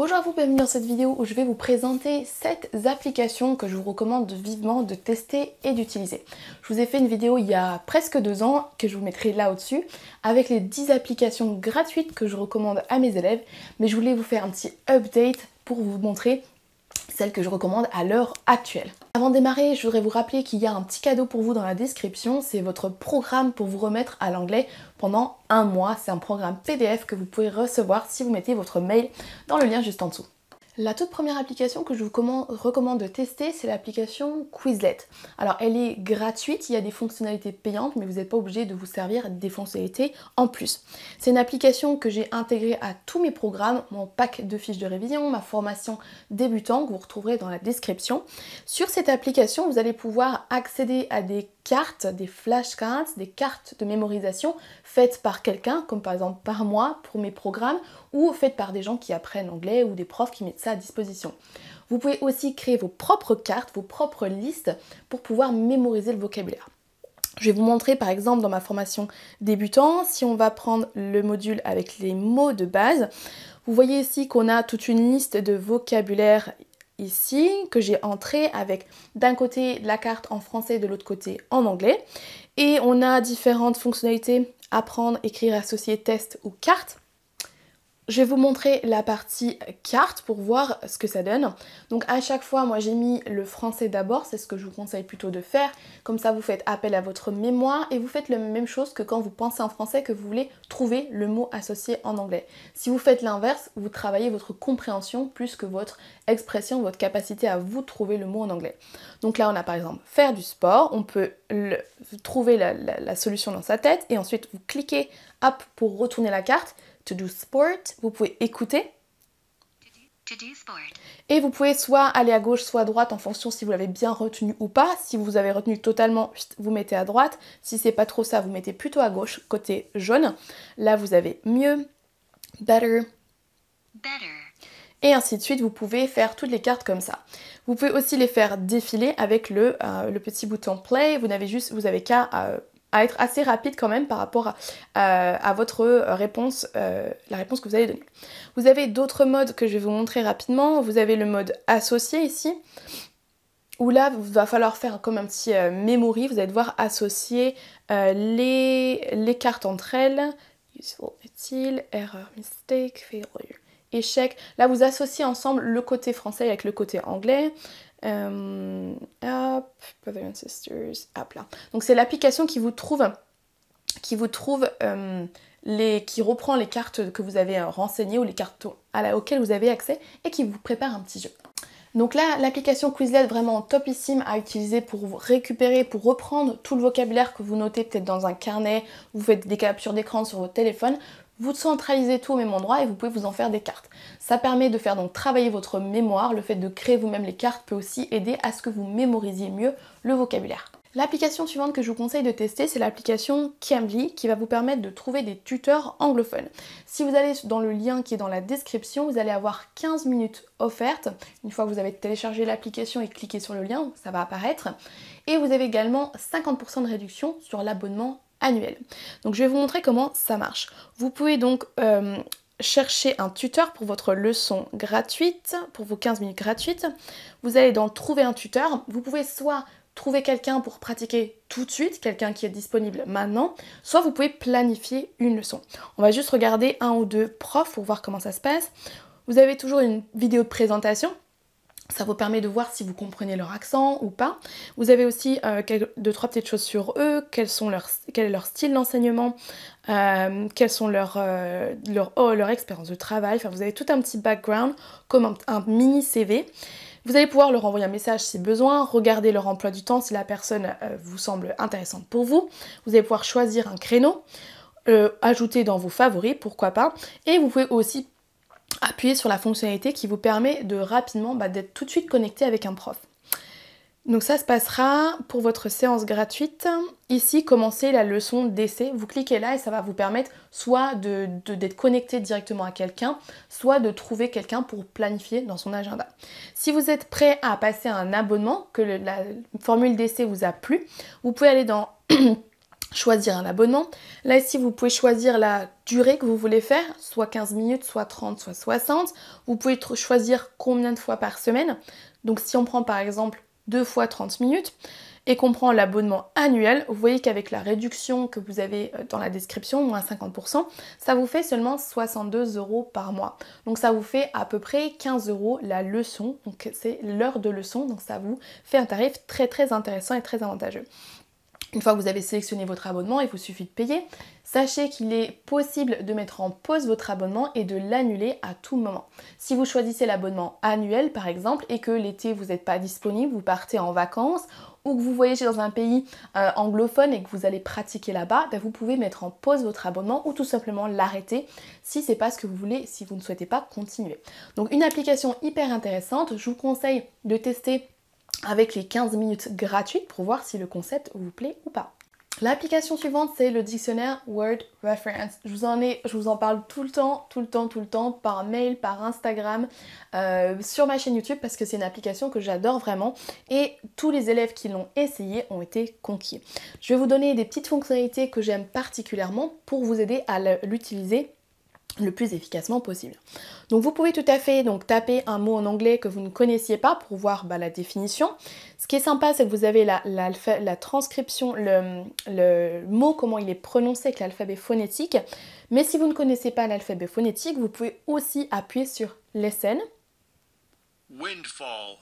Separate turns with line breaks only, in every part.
Bonjour à vous, bienvenue dans cette vidéo où je vais vous présenter 7 applications que je vous recommande vivement de tester et d'utiliser. Je vous ai fait une vidéo il y a presque 2 ans que je vous mettrai là au-dessus avec les 10 applications gratuites que je recommande à mes élèves mais je voulais vous faire un petit update pour vous montrer celle que je recommande à l'heure actuelle. Avant de démarrer, je voudrais vous rappeler qu'il y a un petit cadeau pour vous dans la description, c'est votre programme pour vous remettre à l'anglais pendant un mois. C'est un programme PDF que vous pouvez recevoir si vous mettez votre mail dans le lien juste en dessous. La toute première application que je vous recommande de tester, c'est l'application Quizlet. Alors elle est gratuite, il y a des fonctionnalités payantes, mais vous n'êtes pas obligé de vous servir des fonctionnalités en plus. C'est une application que j'ai intégrée à tous mes programmes, mon pack de fiches de révision, ma formation débutant que vous retrouverez dans la description. Sur cette application, vous allez pouvoir accéder à des cartes, des flashcards, des cartes de mémorisation faites par quelqu'un, comme par exemple par moi pour mes programmes, ou faites par des gens qui apprennent anglais ou des profs qui mettent ça à disposition. Vous pouvez aussi créer vos propres cartes, vos propres listes pour pouvoir mémoriser le vocabulaire. Je vais vous montrer par exemple dans ma formation débutant, si on va prendre le module avec les mots de base, vous voyez ici qu'on a toute une liste de vocabulaire ici que j'ai entré avec d'un côté la carte en français, de l'autre côté en anglais. Et on a différentes fonctionnalités apprendre, écrire, associer, test ou carte. Je vais vous montrer la partie carte pour voir ce que ça donne. Donc à chaque fois, moi j'ai mis le français d'abord, c'est ce que je vous conseille plutôt de faire. Comme ça, vous faites appel à votre mémoire et vous faites la même chose que quand vous pensez en français que vous voulez trouver le mot associé en anglais. Si vous faites l'inverse, vous travaillez votre compréhension plus que votre expression, votre capacité à vous trouver le mot en anglais. Donc là, on a par exemple faire du sport, on peut trouver la, la solution dans sa tête et ensuite vous cliquez hop pour retourner la carte to do sport, vous pouvez écouter. Et vous pouvez soit aller à gauche, soit à droite en fonction si vous l'avez bien retenu ou pas. Si vous avez retenu totalement, vous mettez à droite. Si c'est pas trop ça, vous mettez plutôt à gauche, côté jaune. Là, vous avez mieux, better, better et ainsi de suite. Vous pouvez faire toutes les cartes comme ça. Vous pouvez aussi les faire défiler avec le, euh, le petit bouton play. Vous n'avez juste, vous avez qu'à euh, à être assez rapide quand même par rapport à, votre euh, réponse, euh, la réponse que vous allez donner. Vous avez d'autres modes que je vais vous montrer rapidement. Vous avez le mode associé ici, où là, il va falloir faire comme un petit euh, memory. Vous allez devoir associer les, les, cartes entre elles. Useful utile, Erreur, mistake, failure, échec. Là, vous associez ensemble le côté français avec le côté anglais. Euh, Donc c'est l'application qui vous trouve, qui vous trouve euh, les, qui reprend les cartes que vous avez renseignées ou les cartes à la, auxquelles vous avez accès et qui vous prépare un petit jeu. Donc là, l'application Quizlet vraiment topissime à utiliser pour vous récupérer, pour reprendre tout le vocabulaire que vous notez peut-être dans un carnet, vous faites des captures d'écran sur votre téléphone, vous centralisez tout au même endroit et vous pouvez vous en faire des cartes. Ça permet de faire donc travailler votre mémoire, le fait de créer vous-même les cartes peut aussi aider à ce que vous mémorisiez mieux le vocabulaire. L'application suivante que je vous conseille de tester, c'est l'application Cambly qui va vous permettre de trouver des tuteurs anglophones. Si vous allez dans le lien qui est dans la description, vous allez avoir 15 minutes offertes. Une fois que vous avez téléchargé l'application et cliqué sur le lien, ça va apparaître. Et vous avez également 50% de réduction sur l'abonnement annuel. Donc je vais vous montrer comment ça marche. Vous pouvez donc euh, chercher un tuteur pour votre leçon gratuite, pour vos 15 minutes gratuites. Vous allez dans trouver un tuteur. Vous pouvez soit trouver quelqu'un pour pratiquer tout de suite, quelqu'un qui est disponible maintenant, soit vous pouvez planifier une leçon. On va juste regarder un ou deux profs pour voir comment ça se passe. Vous avez toujours une vidéo de présentation ça vous permet de voir si vous comprenez leur accent ou pas. Vous avez aussi euh, deux, trois petites choses sur eux, quel est leur style d'enseignement, euh, quelles sont leur, euh, leur oh, expérience de travail. Enfin, vous avez tout un petit background comme un, mini CV. Vous allez pouvoir leur envoyer un message si besoin, regarder leur emploi du temps si la personne euh, vous semble intéressante pour vous. Vous allez pouvoir choisir un créneau, ajouter dans vos favoris, pourquoi pas. Et vous pouvez aussi appuyez sur la fonctionnalité qui vous permet de rapidement bah, d'être tout de suite connecté avec un prof. Donc ça se passera pour votre séance gratuite. Ici, commencez la leçon d'essai. Vous cliquez là et ça va vous permettre soit d'être de, connecté directement à quelqu'un, soit de trouver quelqu'un pour planifier dans son agenda. Si vous êtes prêt à passer un abonnement, que la formule d'essai vous a plu, vous pouvez aller dans choisir un abonnement. Là ici, vous pouvez choisir la durée que vous voulez faire, soit 15 minutes, soit 30, soit 60. Vous pouvez choisir combien de fois par semaine. Donc si on prend par exemple 2 fois 30 minutes et qu'on prend l'abonnement annuel, vous voyez qu'avec la réduction que vous avez euh, dans la description, moins 50%, ça vous fait seulement 62 euros par mois. Donc ça vous fait à peu près 15 euros la leçon, donc c'est l'heure de leçon, donc ça vous fait un tarif très très intéressant et très avantageux. Une fois que vous avez sélectionné votre abonnement, il vous suffit de payer. Sachez qu'il est possible de mettre en pause votre abonnement et de l'annuler à tout moment. Si vous choisissez l'abonnement annuel par exemple et que l'été vous n'êtes pas disponible, vous partez en vacances ou que vous voyagez dans un pays euh, anglophone et que vous allez pratiquer là-bas, ben, vous pouvez mettre en pause votre abonnement ou tout simplement l'arrêter si ce n'est pas ce que vous voulez, si vous ne souhaitez pas continuer. Donc une application hyper intéressante, je vous conseille de tester avec les 15 minutes gratuites pour voir si le concept vous plaît ou pas. L'application suivante, c'est le dictionnaire Word Reference. Je vous en ai, je vous en parle tout le temps, tout le temps, tout le temps, par mail, par Instagram, euh, sur ma chaîne YouTube, parce que c'est une application que j'adore vraiment. Et tous les élèves qui l'ont essayé ont été conquis. Je vais vous donner des petites fonctionnalités que j'aime particulièrement pour vous aider à l'utiliser le plus efficacement possible. Donc vous pouvez tout à fait donc, taper un mot en anglais que vous ne connaissiez pas pour voir bah, la définition. Ce qui est sympa, c'est que vous avez la, la, la transcription, le, le, mot, comment il est prononcé avec l'alphabet phonétique. Mais si vous ne connaissez pas l'alphabet phonétique, vous pouvez aussi appuyer sur les scènes. Windfall.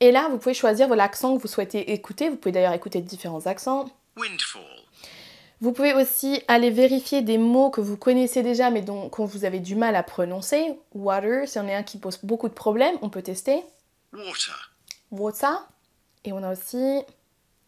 Et là, vous pouvez choisir l'accent que vous souhaitez écouter. Vous pouvez d'ailleurs écouter différents accents. Windfall. Vous pouvez aussi aller vérifier des mots que vous connaissez déjà mais dont qu'on vous avez du mal à prononcer. Water, si on est un qui pose beaucoup de problèmes, on peut tester. Water. Water. Et on a aussi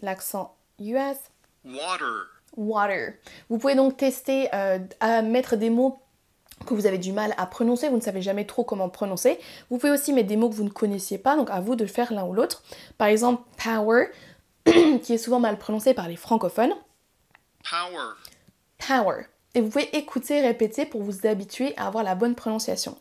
l'accent US. Water. Water. Vous pouvez donc tester euh, à mettre des mots que vous avez du mal à prononcer, vous ne savez jamais trop comment prononcer. Vous pouvez aussi mettre des mots que vous ne connaissiez pas, donc à vous de faire l'un ou l'autre. Par exemple, power, qui est souvent mal prononcé par les francophones. Power. Power. Et vous pouvez écouter, répéter pour vous habituer à avoir la bonne prononciation.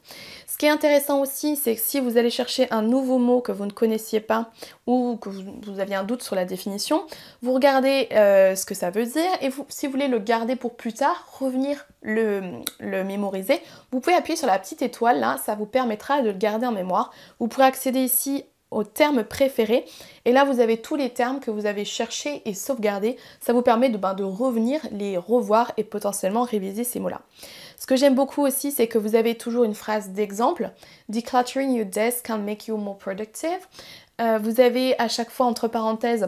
Ce qui est intéressant aussi, c'est que si vous allez chercher un nouveau mot que vous ne connaissiez pas ou que vous, aviez un doute sur la définition, vous regardez euh, ce que ça veut dire et vous, si vous voulez le garder pour plus tard, revenir le, mémoriser, vous pouvez appuyer sur la petite étoile là, ça vous permettra de le garder en mémoire. Vous pourrez accéder ici termes préférés. Et là, vous avez tous les termes que vous avez cherchés et sauvegardés. Ça vous permet de, ben, de revenir, les revoir et potentiellement réviser ces mots-là. Ce que j'aime beaucoup aussi, c'est que vous avez toujours une phrase d'exemple. Decluttering your desk can make you more productive. Euh, vous avez à chaque fois, entre parenthèses,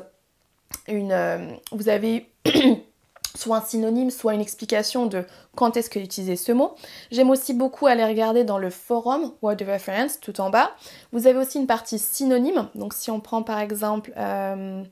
une, euh, vous avez soit un synonyme, soit une explication de quand est-ce que utiliser ce mot. J'aime aussi beaucoup aller regarder dans le forum Word of Reference tout en bas. Vous avez aussi une partie synonyme. Donc si on prend par exemple euh,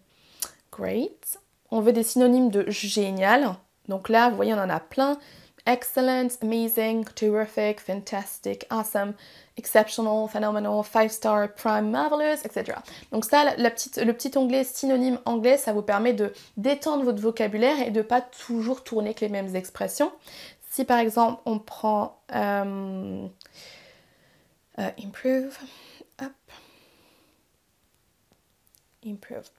great, on veut des synonymes de génial. Donc là, vous voyez, on en a plein excellent, amazing, terrific, fantastic, awesome, exceptional, phenomenal, five star, prime, marvelous, etc. Donc ça, la, petite, le petit onglet synonyme anglais, ça vous permet de détendre votre vocabulaire et de pas toujours tourner avec les mêmes expressions. Si par exemple on prend euh, euh, improve, Up, improve.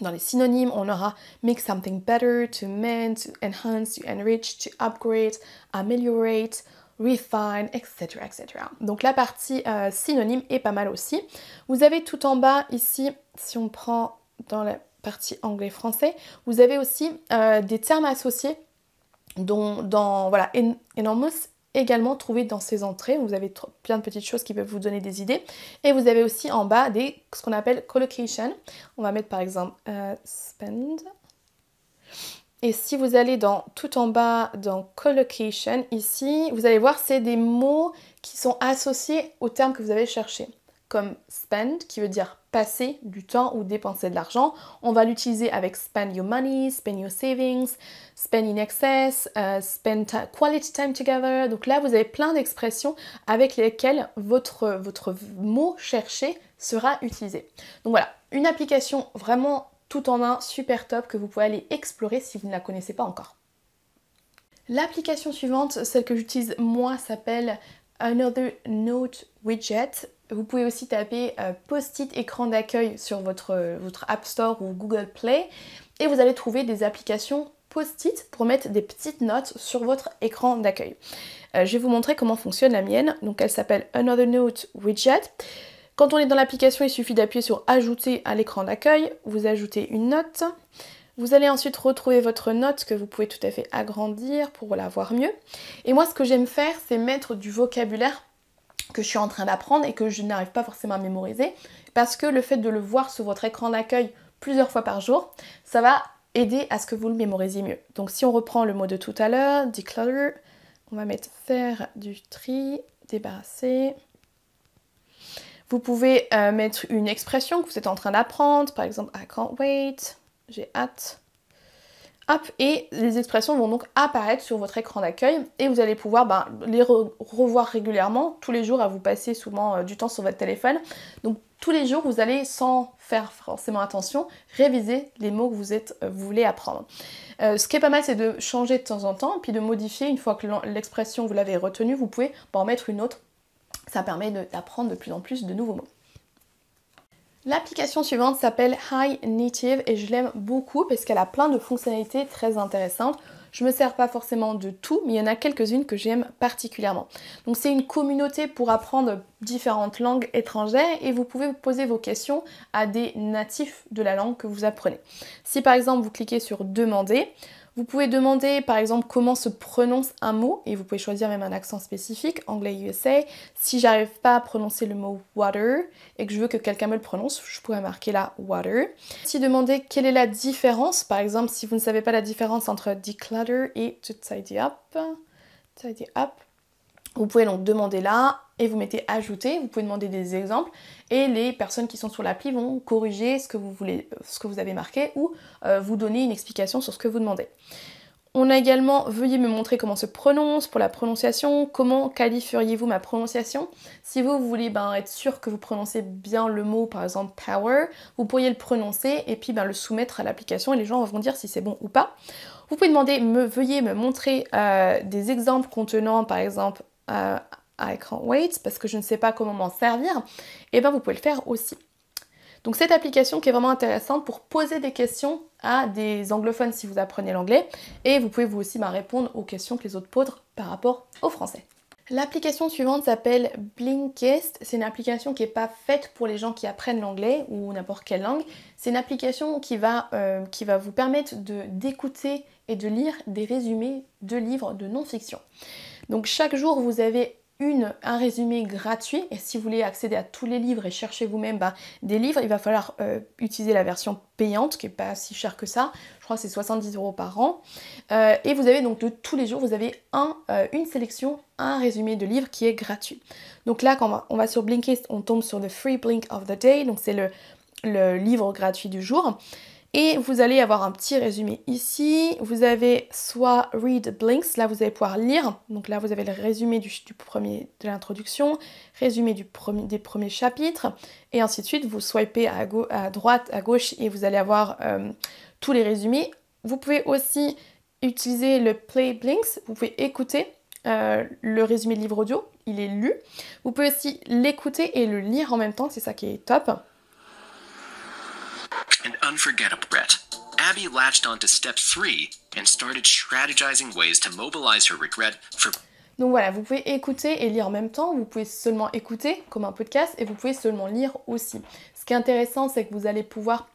Dans les synonymes, on aura make something better, to mend, to enhance, to enrich, to upgrade, ameliorate, refine, etc. etc. Donc la partie euh, synonyme est pas mal aussi. Vous avez tout en bas ici, si on prend dans la partie anglais-français, vous avez aussi euh, des termes associés dont dans voilà, en, enormous, également trouver dans ces entrées. Vous avez plein de petites choses qui peuvent vous donner des idées. Et vous avez aussi en bas des, ce qu'on appelle collocation. On va mettre par exemple euh, spend. Et si vous allez dans tout en bas dans collocation, ici, vous allez voir, c'est des mots qui sont associés au terme que vous avez cherché comme spend qui veut dire passer du temps ou dépenser de l'argent. On va l'utiliser avec spend your money, spend your savings, spend in excess, euh, spend quality time together. Donc là, vous avez plein d'expressions avec lesquelles votre, votre mot cherché sera utilisé. Donc voilà, une application vraiment tout en un, super top que vous pouvez aller explorer si vous ne la connaissez pas encore. L'application suivante, celle que j'utilise moi, s'appelle Another Note Widget vous pouvez aussi taper euh, post-it écran d'accueil sur votre, votre App Store ou Google Play et vous allez trouver des applications post-it pour mettre des petites notes sur votre écran d'accueil. Euh, je vais vous montrer comment fonctionne la mienne. Donc elle s'appelle Another Note Widget. Quand on est dans l'application, il suffit d'appuyer sur Ajouter à l'écran d'accueil. Vous ajoutez une note. Vous allez ensuite retrouver votre note que vous pouvez tout à fait agrandir pour la voir mieux. Et moi, ce que j'aime faire, c'est mettre du vocabulaire que je suis en train d'apprendre et que je n'arrive pas forcément à mémoriser, parce que le fait de le voir sur votre écran d'accueil plusieurs fois par jour, ça va aider à ce que vous le mémorisiez mieux. Donc si on reprend le mot de tout à l'heure, declutter, on va mettre faire du tri, débarrasser. Vous pouvez euh, mettre une expression que vous êtes en train d'apprendre, par exemple I can't wait, j'ai hâte. Hop, et les expressions vont donc apparaître sur votre écran d'accueil et vous allez pouvoir ben, les revoir régulièrement, tous les jours à vous passer souvent euh, du temps sur votre téléphone. Donc tous les jours, vous allez, sans faire forcément attention, réviser les mots que vous, êtes, euh, vous voulez apprendre. Euh, ce qui est pas mal, c'est de changer de temps en temps, puis de modifier. Une fois que l'expression, vous l'avez retenue, vous pouvez en mettre une autre. Ça permet d'apprendre de plus en plus de nouveaux mots. L'application suivante s'appelle High Native et je l'aime beaucoup parce qu'elle a plein de fonctionnalités très intéressantes. Je ne me sers pas forcément de tout, mais il y en a quelques-unes que j'aime particulièrement. Donc c'est une communauté pour apprendre différentes langues étrangères et vous pouvez poser vos questions à des natifs de la langue que vous apprenez. Si par exemple vous cliquez sur demander, vous pouvez demander par exemple comment se prononce un mot et vous pouvez choisir même un accent spécifique, anglais USA. Si j'arrive pas à prononcer le mot water et que je veux que quelqu'un me le prononce, je pourrais marquer là water. Si demander quelle est la différence, par exemple si vous ne savez pas la différence entre declutter et tidy up, tidy up, vous pouvez donc demander là et vous mettez ajouter, vous pouvez demander des exemples et les personnes qui sont sur l'appli vont corriger ce que vous voulez, euh, ce que vous avez marqué ou euh, vous donner une explication sur ce que vous demandez. On a également veuillez me montrer comment se prononce pour la prononciation, comment qualifieriez-vous ma prononciation. Si vous, voulez ben, être sûr que vous prononcez bien le mot, par exemple power, vous pourriez le prononcer et puis ben, le soumettre à l'application et les gens vont dire si c'est bon ou pas. Vous pouvez demander me, veuillez me montrer euh, des exemples contenant par exemple euh, à écran wait parce que je ne sais pas comment m'en servir, et eh bien vous pouvez le faire aussi. Donc cette application qui est vraiment intéressante pour poser des questions à des anglophones si vous apprenez l'anglais et vous pouvez vous aussi ben, répondre aux questions que les autres posent par rapport au français. L'application suivante s'appelle Blinkist. C'est une application qui n'est pas faite pour les gens qui apprennent l'anglais ou n'importe quelle langue. C'est une application qui va euh, vous permettre d'écouter et de lire des résumés de livres de non-fiction. Donc chaque jour, vous avez une, un résumé gratuit. Et si vous voulez accéder à tous les livres et chercher vous-même bah, des livres, il va falloir euh, utiliser la version payante qui n'est pas si chère que ça. Je crois que c'est 70 euros par an. Euh, et vous avez donc de tous les jours, vous avez un, euh, une sélection, un résumé de livres qui est gratuit. Donc là, quand on va, sur Blinkist, on tombe sur The Free Blink of the Day. Donc c'est le, le livre gratuit du jour. Et vous allez avoir un petit résumé ici. Vous avez soit Read Blinks, là vous allez pouvoir lire. Donc là vous avez le résumé du, premier, de l'introduction, résumé du premier, des premiers chapitres, et ainsi de suite. Vous swipez à, à droite, à gauche, et vous allez avoir euh, tous les résumés. Vous pouvez aussi utiliser le Play Blinks, vous pouvez écouter euh, le résumé de livre audio, il est lu. Vous pouvez aussi l'écouter et le lire en même temps, c'est ça qui est top regret. Abby latched step 3 and started strategizing ways to mobilize her regret for donc voilà, vous pouvez écouter et lire en même temps, vous pouvez seulement écouter comme un podcast et vous pouvez seulement lire aussi. Ce qui est intéressant, c'est que vous allez pouvoir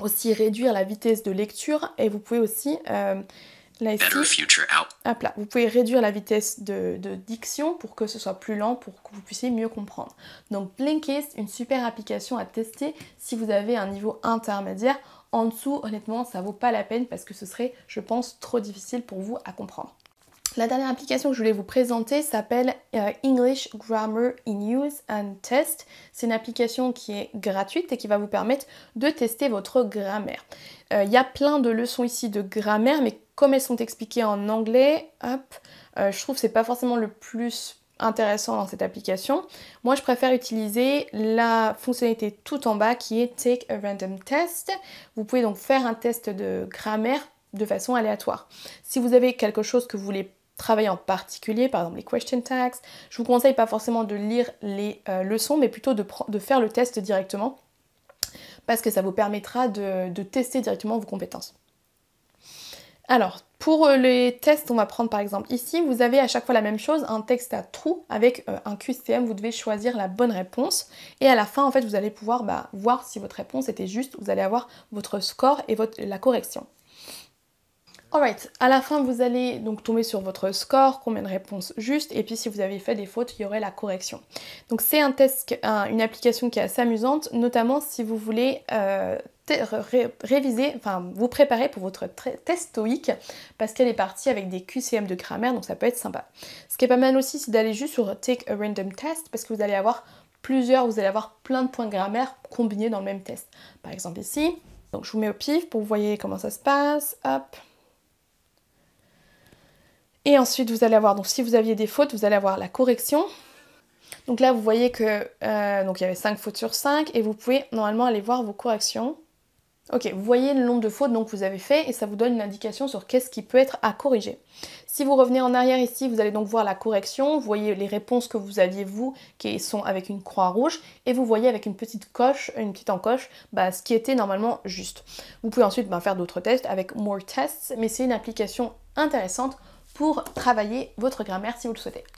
aussi réduire la vitesse de lecture et vous pouvez aussi euh, Là, là, vous pouvez réduire la vitesse de, diction pour que ce soit plus lent, pour que vous puissiez mieux comprendre. Donc Blinkist, une super application à tester si vous avez un niveau intermédiaire. En dessous, honnêtement, ça ne vaut pas la peine parce que ce serait, je pense, trop difficile pour vous à comprendre. La dernière application que je voulais vous présenter s'appelle euh, English Grammar in Use and Test. C'est une application qui est gratuite et qui va vous permettre de tester votre grammaire. Euh, il y a plein de leçons ici de grammaire, mais comme elles sont expliquées en anglais, hop, euh, je trouve que ce n'est pas forcément le plus intéressant dans cette application. Moi, je préfère utiliser la fonctionnalité tout en bas qui est Take a Random Test. Vous pouvez donc faire un test de grammaire de façon aléatoire. Si vous avez quelque chose que vous voulez travailler en particulier, par exemple les question tags. Je vous conseille pas forcément de lire les euh, leçons, mais plutôt de, faire le test directement, parce que ça vous permettra de, tester directement vos compétences. Alors, pour euh, les tests, on va prendre par exemple ici, vous avez à chaque fois la même chose, un texte à trous avec euh, un QCM, vous devez choisir la bonne réponse. Et à la fin, en fait, vous allez pouvoir bah, voir si votre réponse était juste, vous allez avoir votre score et votre, la correction. Alright, à la fin vous allez donc tomber sur votre score, combien de réponses justes, et puis si vous avez fait des fautes, il y aurait la correction. Donc c'est un test, une application qui est assez amusante, notamment si vous voulez euh, réviser, enfin vous préparer pour votre test TOEIC, parce qu'elle est partie avec des QCM de grammaire, donc ça peut être sympa. Ce qui est pas mal aussi, c'est d'aller juste sur Take a Random Test, parce que vous allez avoir plusieurs, vous allez avoir plein de points de grammaire combinés dans le même test. Par exemple ici, donc je vous mets au pif pour vous voyez comment ça se passe, hop. Et ensuite, vous allez avoir, donc si vous aviez des fautes, vous allez avoir la correction. Donc là, vous voyez que euh, il y avait 5 fautes sur 5 et vous pouvez normalement aller voir vos corrections. Ok, vous voyez le nombre de fautes donc vous avez fait et ça vous donne une indication sur qu'est-ce qui peut être à corriger. Si vous revenez en arrière ici, vous allez donc voir la correction, vous voyez les réponses que vous aviez vous qui sont avec une croix rouge et vous voyez avec une petite coche, une petite encoche, bah, ce qui était normalement juste. Vous pouvez ensuite bah, faire d'autres tests avec More Tests, mais c'est une application intéressante pour travailler votre grammaire si vous le souhaitez.